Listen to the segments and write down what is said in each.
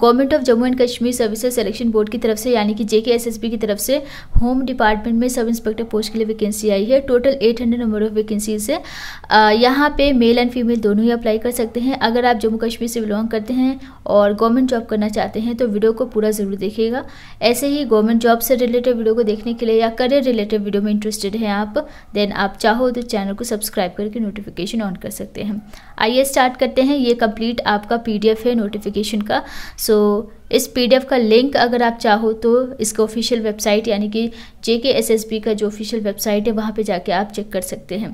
government of Jammu and Kashmir services selection board की तरफ से यानी कि जेके एसएसबी की तरफ से होम डिपार्टमेंट में सब इंस्पेक्टर पोस्ट के लिए वैकेंसी आई है टोटल 800 नंबर ऑफ वैकेंसीज है यहाँ पे मेल एंड फीमेल दोनों ही अप्लाई कर सकते हैं अगर आप जम्मू कश्मीर से बिलोंग करते हैं और गवर्नमेंट जॉब करना चाहते हैं तो वीडियो को पूरा ज़रूर देखिएगा ऐसे ही गवर्नमेंट जॉब से रिलेटेड वीडियो को देखने के लिए या करियर रिलेटेड वीडियो में इंटरेस्टेड हैं आप देन आप चाहो तो चैनल को सब्सक्राइब करके नोटिफिकेशन ऑन कर सकते हैं आइए स्टार्ट करते हैं ये कंप्लीट आपका पी है नोटिफिकेशन का सो इस पीडीएफ का लिंक अगर आप चाहो तो इसका ऑफिशियल वेबसाइट यानी कि जे के एस एस का जो ऑफिशियल वेबसाइट है वहाँ पे जाके आप चेक कर सकते हैं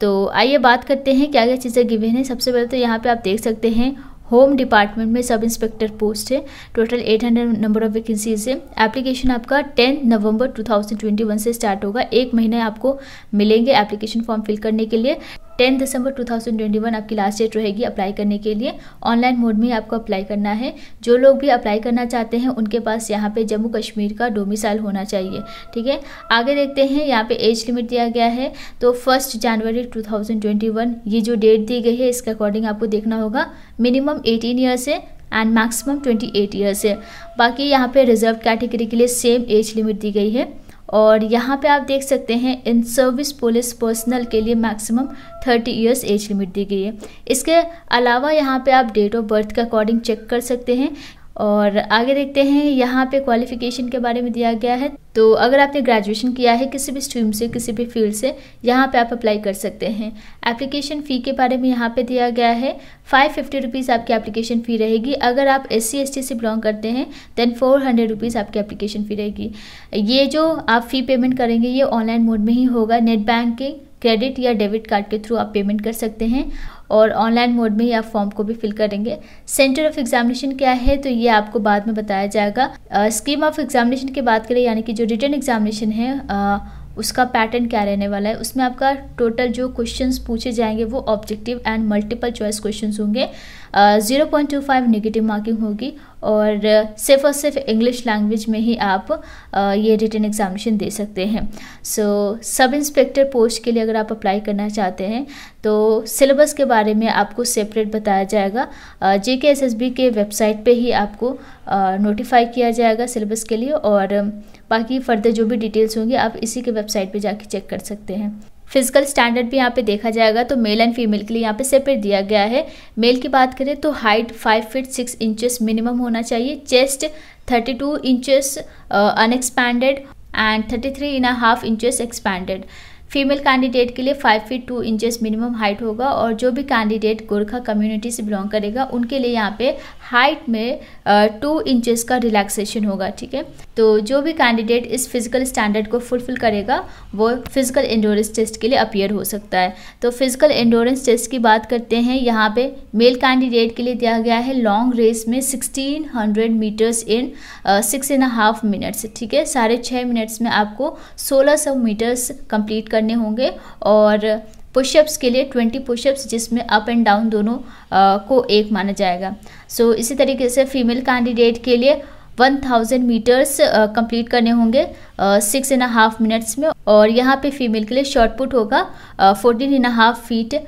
तो आइए बात करते हैं क्या क्या चीज़ें गिवे हैं सबसे पहले तो यहाँ पे आप देख सकते हैं होम डिपार्टमेंट में सब इंस्पेक्टर पोस्ट है टोटल 800 नंबर ऑफ वैकेंसीज है एप्लीकेशन आपका 10 नवंबर 2021 से स्टार्ट होगा एक महीने आपको मिलेंगे एप्लीकेशन फॉर्म फिल करने के लिए टेन दिसंबर 2021 आपकी लास्ट डेट रहेगी अप्लाई करने के लिए ऑनलाइन मोड में आपको अप्लाई करना है जो लोग भी अप्लाई करना चाहते हैं उनके पास यहाँ पे जम्मू कश्मीर का डोमिसाइल होना चाहिए ठीक है आगे देखते हैं यहाँ पे एज लिमिट दिया गया है तो फर्स्ट जनवरी 2021 ये जो डेट दी गई है इसके अकॉर्डिंग आपको देखना होगा मिनिमम एटीन ईयर्स है and maximum twenty eight years है बाकी यहाँ पे रिजर्व कैटेगरी के लिए सेम एज लिमिट दी गई है और यहाँ पे आप देख सकते हैं इन सर्विस पुलिस पर्सनल के लिए maximum thirty years age limit दी गई है इसके अलावा यहाँ पे आप डेट ऑफ बर्थ के अकॉर्डिंग चेक कर सकते हैं और आगे देखते हैं यहाँ पे क्वालिफिकेशन के बारे में दिया गया है तो अगर आपने ग्रेजुएशन किया है किसी भी स्ट्रीम से किसी भी फील्ड से यहाँ पे आप अप्लाई कर सकते हैं एप्लीकेशन फ़ी के बारे में यहाँ पे दिया गया है फाइव फिफ्टी रुपीज़ आपकी एप्लीकेशन फ़ी रहेगी अगर आप एस सी से बिलोंग करते हैं देन फोर हंड्रेड रुपीज़ आपकी एप्लीकेशन फ़ी रहेगी ये जो आप फ़ी पेमेंट करेंगे ये ऑनलाइन मोड में ही होगा नेट बैंकिंग क्रेडिट या डेबिट कार्ड के थ्रू आप पेमेंट कर सकते हैं और ऑनलाइन मोड में ही आप फॉर्म को भी फिल करेंगे सेंटर ऑफ एग्जामिनेशन क्या है तो ये आपको बाद में बताया जाएगा स्कीम ऑफ एग्जामिनेशन की बात करें यानी कि जो रिटर्न एग्जामिनेशन है आ, उसका पैटर्न क्या रहने वाला है उसमें आपका टोटल जो क्वेश्चंस पूछे जाएंगे वो objective and multiple choice questions होंगे zero point two five negative marking होगी और सिर्फ और सिर्फ इंग्लिश लैंग्वेज में ही आप ये रिटर्न एग्जामिनेशन दे सकते हैं सो सब इंस्पेक्टर पोस्ट के लिए अगर आप अप्लाई करना चाहते हैं तो सिलेबस के बारे में आपको सेपरेट बताया जाएगा J K S S B के वेबसाइट पे ही आपको नोटिफाई किया जाएगा सिलेबस के लिए और बाकी फर्दर जो भी डिटेल्स होंगी आप इसी के वेबसाइट पे जाके चेक कर सकते हैं फिजिकल स्टैंडर्ड भी यहाँ पे देखा जाएगा तो मेल एंड फीमेल के लिए यहाँ पे सेपरेट दिया गया है मेल की बात करें तो height five feet six inches minimum होना चाहिए chest thirty two inches unexpanded and thirty three and half inches expanded female candidate के लिए five feet two inches minimum height होगा और जो भी कैंडिडेट गोरखा कम्युनिटी से बिलोंग करेगा उनके लिए यहाँ पे हाइट में टू इंचेस का रिलैक्सेशन होगा ठीक है तो जो भी कैंडिडेट इस फिजिकल स्टैंडर्ड को फुलफिल करेगा वो फिजिकल इंडोरेंस टेस्ट के लिए अपियर हो सकता है तो फिजिकल इंडोरेंस टेस्ट की बात करते हैं यहाँ पे मेल कैंडिडेट के लिए दिया गया है लॉन्ग रेस में sixteen hundred meters in six and half minutes ठीक है साढ़े छः मिनट्स में आपको सोलह सौ मीटर्स कंप्लीट कर करने होंगे और पुशअप्स के लिए 20 पुशअप्स जिसमें अप एंड डाउन दोनों आ, को एक माना जाएगा सो so, इसी तरीके से फीमेल कैंडिडेट के लिए 1000 मीटर्स कंप्लीट करने होंगे सिक्स एंड हाफ मिनट्स में और यहाँ पे फीमेल के लिए शॉर्टपुट होगा फोर्टीन एंड हाफ फीट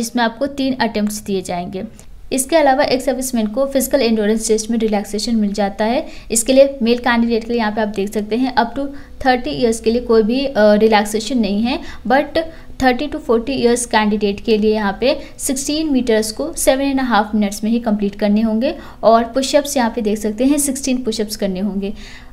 जिसमें आपको तीन अटेम्प्ट दिए जाएंगे इसके अलावा एक सर्विसमैन को फिजिकल इंडोरेंस टेस्ट में रिलैक्सेशन मिल जाता है इसके लिए मेल कैंडिडेट के लिए यहाँ पे आप देख सकते हैं अप टू थर्टी ईयर्स के लिए कोई भी रिलैक्सेशन नहीं है but thirty two forty years candidate के लिए यहाँ पे सिक्सटीन मीटर्स को सेवन एंड हाफ मिनट्स में ही कंप्लीट करने होंगे और पुशअप्स यहाँ पे देख सकते हैं सिक्सटीन पुशअप्स करने होंगे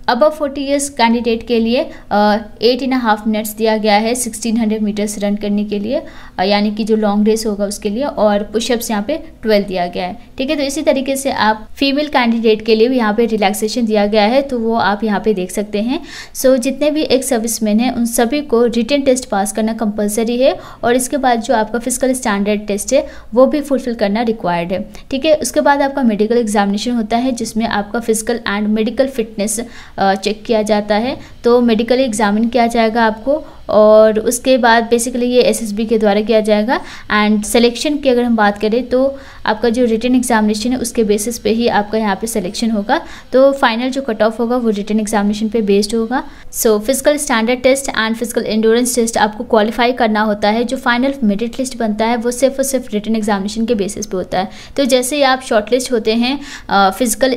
अबव फोर्टी ईयर्स कैंडिडेट के लिए एट एंड हाफ मिनट्स दिया गया है सिक्सटीन हंड्रेड मीटर्स रन करने के लिए यानी कि जो लॉन्ग रेस होगा उसके लिए और पुशअप्स यहाँ पे ट्वेल्व दिया गया है ठीक है तो इसी तरीके से आप फीमेल कैंडिडेट के लिए भी यहाँ पे रिलैक्सेशन दिया गया है तो वो आप यहाँ पे देख सकते हैं सो so, जितने भी एक मैन हैं उन सभी को रिटर्न टेस्ट पास करना कंपलसरी है और इसके बाद जो आपका फिजिकल स्टैंडर्ड टेस्ट है वो भी फुलफिल करना रिक्वायर्ड है ठीक है उसके बाद आपका मेडिकल एग्जामिनेशन होता है जिसमें आपका physical and medical fitness check किया जाता है तो मेडिकली एग्जामिन किया जाएगा आपको और उसके बाद बेसिकली ये एसएसबी के द्वारा किया जाएगा एंड सिलेक्शन की अगर हम बात करें तो आपका जो रिटर्न एग्जामिनेशन है उसके बेसिस पे ही आपका यहाँ पे सिलेक्शन होगा तो फाइनल जो कट ऑफ होगा वो रिटर्न एग्जामिनेशन पे बेस्ड होगा so physical standard test and physical endurance test आपको क्वालिफाई करना होता है जो फाइनल मेरिट लिस्ट बनता है वो सिर्फ और सिर्फ रिटर्न एग्जामिनेशन के बेसिस पे होता है तो जैसे ही आप शॉर्ट लिस्ट होते हैं फिजिकल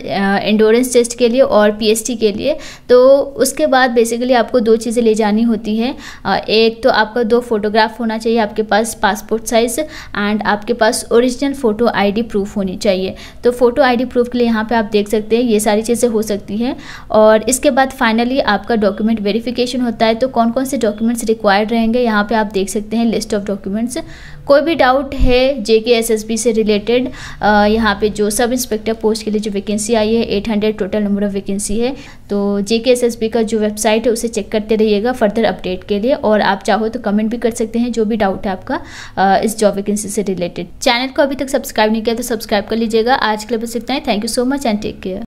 इंडोरेंस टेस्ट के लिए और पी के लिए तो उसके बाद बेसिकली आपको दो चीज़ें ले जानी होती है एक तो आपका दो फोटोग्राफ होना चाहिए आपके पास पासपोर्ट साइज़ एंड आपके पास ओरिजिनल फ़ोटो आईडी प्रूफ होनी चाहिए तो फ़ोटो आईडी प्रूफ के लिए यहाँ पे आप देख सकते हैं ये सारी चीज़ें हो सकती हैं और इसके बाद फाइनली आपका डॉक्यूमेंट वेरीफिकेशन होता है तो कौन कौन से डॉक्यूमेंट्स रिक्वायर्ड रहेंगे यहाँ पर आप देख सकते हैं लिस्ट ऑफ डॉक्यूमेंट्स कोई भी डाउट है J K S S B से रिलेटेड यहाँ पे जो सब इंस्पेक्टर पोस्ट के लिए जो वैकेंसी आई है eight hundred total number of vacancy है तो जे के एस एस बी का जो वेबसाइट है उसे चेक करते रहिएगा फर्दर अपडेट के लिए और आप चाहो तो कमेंट भी कर सकते हैं जो भी डाउट है आपका इस जॉब वैकेंसी से रिलेटेड चैनल को अभी तक सब्सक्राइब नहीं किया तो सब्सक्राइब कर लीजिएगा आज के लिए बस इतना ही thank you so much and take care